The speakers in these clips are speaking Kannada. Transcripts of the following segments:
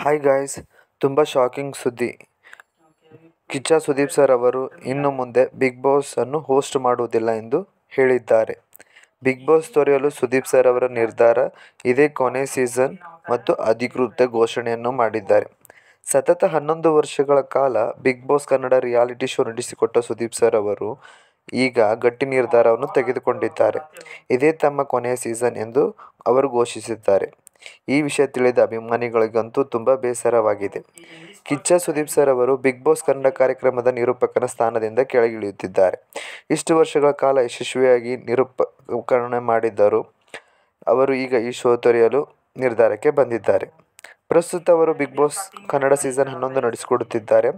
ಹಾಯ್ ಗಾಯ್ಸ್ ತುಂಬ ಶಾಕಿಂಗ್ ಸುದ್ದಿ ಕಿಚ್ಚ ಸುದೀಪ್ ಸರ್ ಅವರು ಇನ್ನು ಮುಂದೆ ಬಿಗ್ ಬಾಸ್ ಅನ್ನು ಹೋಸ್ಟ್ ಮಾಡುವುದಿಲ್ಲ ಎಂದು ಹೇಳಿದ್ದಾರೆ ಬಿಗ್ ಬಾಸ್ ತೊರೆಯಲು ಸುದೀಪ್ ಸರ್ ಅವರ ನಿರ್ಧಾರ ಇದೇ ಕೊನೆ ಸೀಸನ್ ಮತ್ತು ಅಧಿಕೃತ ಘೋಷಣೆಯನ್ನು ಮಾಡಿದ್ದಾರೆ ಸತತ ಹನ್ನೊಂದು ವರ್ಷಗಳ ಕಾಲ Bigg Boss Kannada reality show ನಡೆಸಿಕೊಟ್ಟ ಸುದೀಪ್ ಸರ್ ಅವರು ಈಗ ಗಟ್ಟಿ ನಿರ್ಧಾರವನ್ನು ತೆಗೆದುಕೊಂಡಿದ್ದಾರೆ ಇದೇ ತಮ್ಮ ಕೊನೆಯ ಸೀಸನ್ ಎಂದು ಅವರು ಘೋಷಿಸಿದ್ದಾರೆ ಈ ವಿಷಯ ತಿಳಿದ ಅಭಿಮಾನಿಗಳಿಗಂತೂ ತುಂಬ ಬೇಸರವಾಗಿದೆ ಕಿಚ್ಚ ಸುದೀಪ್ ಸರ್ ಅವರು ಬಿಗ್ ಬಾಸ್ ಕನ್ನಡ ಕಾರ್ಯಕ್ರಮದ ನಿರೂಪಕನ ಸ್ಥಾನದಿಂದ ಕೆಳಗಿಳಿಯುತ್ತಿದ್ದಾರೆ ಇಷ್ಟು ವರ್ಷಗಳ ಕಾಲ ಯಶಸ್ವಿಯಾಗಿ ನಿರೂಪಕರಣೆ ಮಾಡಿದ್ದರು ಅವರು ಈಗ ಈ ಶೋ ತೊರೆಯಲು ನಿರ್ಧಾರಕ್ಕೆ ಬಂದಿದ್ದಾರೆ ಪ್ರಸ್ತುತ ಅವರು ಬಿಗ್ ಬಾಸ್ ಕನ್ನಡ ಸೀಸನ್ ಹನ್ನೊಂದು ನಡೆಸಿಕೊಡುತ್ತಿದ್ದಾರೆ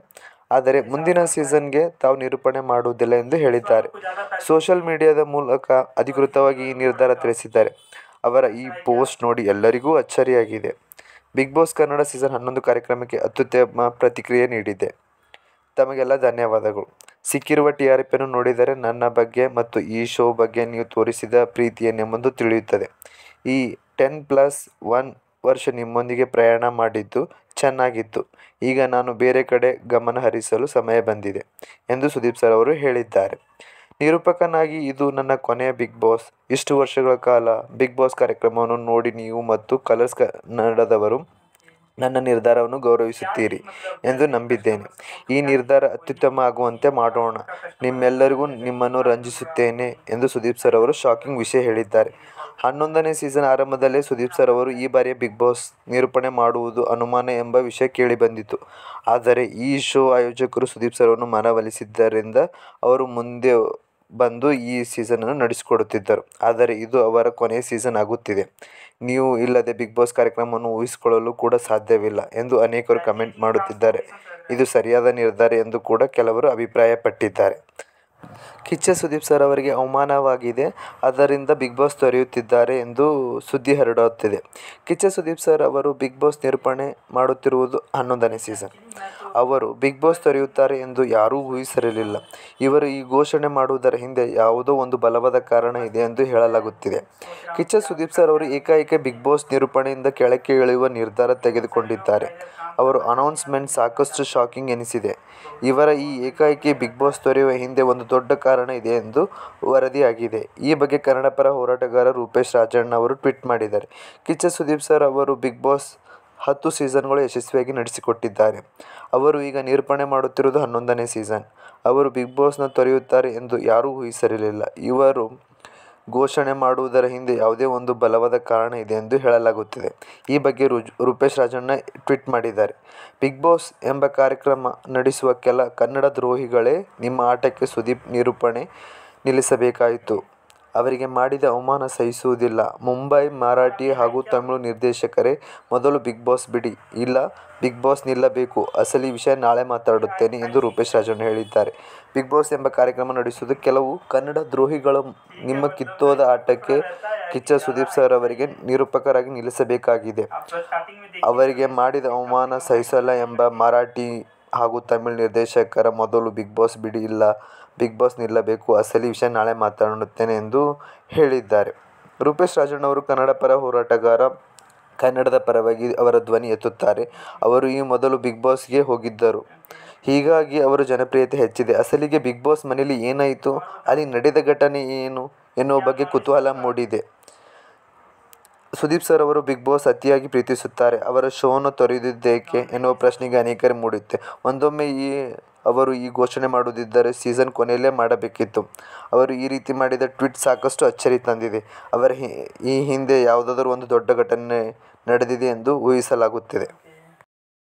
ಆದರೆ ಮುಂದಿನ ಸೀಸನ್ಗೆ ತಾವು ನಿರೂಪಣೆ ಮಾಡುವುದಿಲ್ಲ ಎಂದು ಹೇಳಿದ್ದಾರೆ ಸೋಷಿಯಲ್ ಮೀಡಿಯಾದ ಮೂಲಕ ಅಧಿಕೃತವಾಗಿ ಈ ನಿರ್ಧಾರ ತಿಳಿಸಿದ್ದಾರೆ ಅವರ ಈ ಪೋಸ್ಟ್ ನೋಡಿ ಎಲ್ಲರಿಗೂ ಅಚ್ಚರಿಯಾಗಿದೆ ಬಿಗ್ ಬಾಸ್ ಕನ್ನಡ ಸೀಸನ್ ಹನ್ನೊಂದು ಕಾರ್ಯಕ್ರಮಕ್ಕೆ ಅತ್ಯುತ್ತಮ ಪ್ರತಿಕ್ರಿಯೆ ನೀಡಿದೆ ತಮಗೆಲ್ಲ ಧನ್ಯವಾದಗಳು ಸಿಕ್ಕಿರುವ ಟಿ ಆರ್ ಪಿಯನ್ನು ನೋಡಿದರೆ ನನ್ನ ಬಗ್ಗೆ ಮತ್ತು ಈ ಶೋ ಬಗ್ಗೆ ನೀವು ತೋರಿಸಿದ ಪ್ರೀತಿಯನ್ನೆಂಬುದು ತಿಳಿಯುತ್ತದೆ ಈ ಟೆನ್ ಪ್ಲಸ್ ಒನ್ ವರ್ಷ ನಿಮ್ಮೊಂದಿಗೆ ಪ್ರಯಾಣ ಮಾಡಿದ್ದು ಚೆನ್ನಾಗಿತ್ತು ಈಗ ನಾನು ಬೇರೆ ಕಡೆ ಗಮನ ಹರಿಸಲು ಸಮಯ ಬಂದಿದೆ ಎಂದು ಸುದೀಪ್ ಸರ್ ಅವರು ಹೇಳಿದ್ದಾರೆ ನಿರೂಪಕನಾಗಿ ಇದು ನನ್ನ ಕೊನೆಯ ಬಿಗ್ ಬಾಸ್ ಇಷ್ಟು ವರ್ಷಗಳ ಕಾಲ ಬಿಗ್ ಬಾಸ್ ಕಾರ್ಯಕ್ರಮವನ್ನು ನೋಡಿ ನೀವು ಮತ್ತು ಕಲರ್ಸ್ ಕನ್ನಡದವರು ನನ್ನ ನಿರ್ಧಾರವನ್ನು ಗೌರವಿಸುತ್ತೀರಿ ಎಂದು ನಂಬಿದ್ದೇನೆ ಈ ನಿರ್ಧಾರ ಅತ್ಯುತ್ತಮ ಆಗುವಂತೆ ಮಾಡೋಣ ನಿಮ್ಮೆಲ್ಲರಿಗೂ ನಿಮ್ಮನ್ನು ರಂಜಿಸುತ್ತೇನೆ ಎಂದು ಸುದೀಪ್ ಸರ್ ಅವರು ಶಾಕಿಂಗ್ ವಿಷಯ ಹೇಳಿದ್ದಾರೆ ಹನ್ನೊಂದನೇ ಸೀಸನ್ ಆರಂಭದಲ್ಲೇ ಸುದೀಪ್ ಸರ್ ಅವರು ಈ ಬಾರಿಯ ಬಿಗ್ ಬಾಸ್ ನಿರೂಪಣೆ ಮಾಡುವುದು ಅನುಮಾನ ಎಂಬ ವಿಷಯ ಕೇಳಿಬಂದಿತ್ತು ಆದರೆ ಈ ಶೋ ಆಯೋಜಕರು ಸುದೀಪ್ ಸರ್ ಅವರನ್ನು ಮನವೊಲಿಸಿದ್ದರಿಂದ ಅವರು ಮುಂದೆ ಬಂದು ಈ ಸೀಸನನ್ನು ನಡೆಸಿಕೊಡುತ್ತಿದ್ದರು ಆದರೆ ಇದು ಅವರ ಕೊನೆಯ ಸೀಸನ್ ಆಗುತ್ತಿದೆ ನೀವು ಇಲ್ಲದೆ ಬಿಗ್ ಬಾಸ್ ಕಾರ್ಯಕ್ರಮವನ್ನು ಊಹಿಸಿಕೊಳ್ಳಲು ಕೂಡ ಸಾಧ್ಯವಿಲ್ಲ ಎಂದು ಅನೇಕರು ಕಮೆಂಟ್ ಮಾಡುತ್ತಿದ್ದಾರೆ ಇದು ಸರಿಯಾದ ನಿರ್ಧಾರ ಎಂದು ಕೂಡ ಕೆಲವರು ಅಭಿಪ್ರಾಯಪಟ್ಟಿದ್ದಾರೆ ಕಿಚ್ಚ ಸುದೀಪ್ ಸರ್ ಅವರಿಗೆ ಅವಮಾನವಾಗಿದೆ ಅದರಿಂದ ಬಿಗ್ ಬಾಸ್ ತೊರೆಯುತ್ತಿದ್ದಾರೆ ಎಂದು ಸುದ್ದಿ ಹರಡುತ್ತಿದೆ ಕಿಚ್ಚ ಸುದೀಪ್ ಸರ್ ಅವರು ಬಿಗ್ ಬಾಸ್ ನಿರೂಪಣೆ ಮಾಡುತ್ತಿರುವುದು ಹನ್ನೊಂದನೇ ಸೀಸನ್ ಅವರು ಬಿಗ್ ಬಾಸ್ ತೊರೆಯುತ್ತಾರೆ ಎಂದು ಯಾರೂ ಊಹಿಸಿರಲಿಲ್ಲ ಇವರು ಈ ಘೋಷಣೆ ಮಾಡುವುದರ ಹಿಂದೆ ಯಾವುದೋ ಒಂದು ಬಲವಾದ ಕಾರಣ ಇದೆ ಎಂದು ಹೇಳಲಾಗುತ್ತಿದೆ ಕಿಚ್ಚ ಸುದೀಪ್ ಸರ್ ಅವರು ಏಕಾಏಕಿ ಬಿಗ್ ಬಾಸ್ ನಿರೂಪಣೆಯಿಂದ ಕೆಳಕ್ಕೆ ಇಳಿಯುವ ನಿರ್ಧಾರ ತೆಗೆದುಕೊಂಡಿದ್ದಾರೆ ಅವರು ಅನೌನ್ಸ್ಮೆಂಟ್ ಸಾಕಷ್ಟು ಶಾಕಿಂಗ್ ಎನಿಸಿದೆ ಇವರ ಈ ಏಕಾಏಕಿ ಬಿಗ್ ಬಾಸ್ ತೊರೆಯುವ ಹಿಂದೆ ಒಂದು ದೊಡ್ಡ ಕಾರಣ ಇದೆ ಎಂದು ವರದಿಯಾಗಿದೆ ಈ ಬಗ್ಗೆ ಕನ್ನಡಪರ ಹೋರಾಟಗಾರ ರೂಪೇಶ್ ರಾಜಣ್ಣ ಅವರು ಟ್ವೀಟ್ ಮಾಡಿದ್ದಾರೆ ಕಿಚ್ಚ ಸುದೀಪ್ ಸರ್ ಅವರು ಬಿಗ್ ಬಾಸ್ ಹತ್ತು ಸೀಸನ್ಗಳು ಯಶಸ್ವಿಯಾಗಿ ನಡೆಸಿಕೊಟ್ಟಿದ್ದಾರೆ ಅವರು ಈಗ ನಿರೂಪಣೆ ಮಾಡುತ್ತಿರುವುದು ಹನ್ನೊಂದನೇ ಸೀಸನ್ ಅವರು ಬಿಗ್ ಬಾಸ್ನ ತೊರೆಯುತ್ತಾರೆ ಎಂದು ಯಾರೂ ಊಹಿಸಿರಲಿಲ್ಲ ಇವರು ಘೋಷಣೆ ಮಾಡುವುದರ ಹಿಂದೆ ಯಾವುದೇ ಒಂದು ಬಲವಾದ ಕಾರಣ ಇದೆ ಎಂದು ಹೇಳಲಾಗುತ್ತಿದೆ ಈ ಬಗ್ಗೆ ರು ರೂಪೇಶ್ ರಾಜಣ್ಣ ಟ್ವೀಟ್ ಮಾಡಿದ್ದಾರೆ ಬಿಗ್ ಬಾಸ್ ಎಂಬ ಕಾರ್ಯಕ್ರಮ ನಡೆಸುವ ಕೆಲ ಕನ್ನಡ ದ್ರೋಹಿಗಳೇ ನಿಮ್ಮ ಆಟಕ್ಕೆ ಸುದೀಪ್ ನಿರೂಪಣೆ ನಿಲ್ಲಿಸಬೇಕಾಯಿತು ಅವರಿಗೆ ಮಾಡಿದ ಅವಮಾನ ಸಹಿಸುವುದಿಲ್ಲ ಮುಂಬೈ ಮರಾಠಿ ಹಾಗೂ ತಮಿಳು ನಿರ್ದೇಶಕರೇ ಮೊದಲು ಬಿಗ್ ಬಾಸ್ ಬಿಡಿ ಇಲ್ಲ ಬಿಗ್ ಬಾಸ್ ನಿಲ್ಲಬೇಕು ಅಸಲಿ ವಿಷಯ ನಾಳೆ ಮಾತಾಡುತ್ತೇನೆ ಎಂದು ರೂಪೇಶ್ ರಾಜನ್ ಹೇಳಿದ್ದಾರೆ ಬಿಗ್ ಬಾಸ್ ಎಂಬ ಕಾರ್ಯಕ್ರಮ ನಡೆಸುವುದು ಕೆಲವು ಕನ್ನಡ ದ್ರೋಹಿಗಳು ನಿಮ್ಮ ಕಿತ್ತೋದ ಆಟಕ್ಕೆ ಕಿಚ್ಚ ಸುದೀಪ್ ಸರ್ ಅವರಿಗೆ ನಿರೂಪಕರಾಗಿ ನಿಲ್ಲಿಸಬೇಕಾಗಿದೆ ಅವರಿಗೆ ಮಾಡಿದ ಅವಮಾನ ಸಹಿಸಲ್ಲ ಎಂಬ ಮರಾಠಿ ಹಾಗೂ ತಮಿಳು ನಿರ್ದೇಶಕರ ಮೊದಲು ಬಿಗ್ ಬಾಸ್ ಬಿಡಿ ಇಲ್ಲ ಬಿಗ್ ಬಾಸ್ ನಿಲ್ಲಬೇಕು ಅಸಲಿ ವಿಷಯ ನಾಳೆ ಮಾತನಾಡುತ್ತೇನೆ ಎಂದು ಹೇಳಿದ್ದಾರೆ ರೂಪೇಶ್ ರಾಜಣ್ಣವರು ಕನ್ನಡ ಪರ ಹೋರಾಟಗಾರ ಕನ್ನಡದ ಪರವಾಗಿ ಅವರ ಧ್ವನಿ ಎತ್ತುತ್ತಾರೆ ಅವರು ಈ ಮೊದಲು ಬಿಗ್ ಬಾಸ್ಗೆ ಹೋಗಿದ್ದರು ಹೀಗಾಗಿ ಅವರ ಜನಪ್ರಿಯತೆ ಹೆಚ್ಚಿದೆ ಅಸಲಿಗೆ ಬಿಗ್ ಬಾಸ್ ಮನೆಯಲ್ಲಿ ಏನಾಯಿತು ಅಲ್ಲಿ ನಡೆದ ಘಟನೆ ಏನು ಎನ್ನುವ ಬಗ್ಗೆ ಕುತೂಹಲ ಮೂಡಿದೆ ಸುದೀಪ್ ಸರ್ ಅವರು ಬಿಗ್ ಬಾಸ್ ಅತಿಯಾಗಿ ಪ್ರೀತಿಸುತ್ತಾರೆ ಅವರ ಶೋವನ್ನು ತೊರೆದಿದ್ದೇಕೆ ಎನ್ನುವ ಪ್ರಶ್ನೆಗೆ ಅನೇಕರು ಮೂಡುತ್ತೆ ಒಂದೊಮ್ಮೆ ಈ ಅವರು ಈ ಘೋಷಣೆ ಮಾಡುವುದಿದ್ದರೆ ಸೀಸನ್ ಕೊನೆಯಲ್ಲೇ ಮಾಡಬೇಕಿತ್ತು ಅವರು ಈ ರೀತಿ ಮಾಡಿದ ಟ್ವೀಟ್ ಸಾಕಷ್ಟು ಅಚ್ಚರಿ ತಂದಿದೆ ಅವರ ಈ ಹಿಂದೆ ಯಾವುದಾದರೂ ಒಂದು ದೊಡ್ಡ ಘಟನೆ ನಡೆದಿದೆ ಎಂದು ಊಹಿಸಲಾಗುತ್ತಿದೆ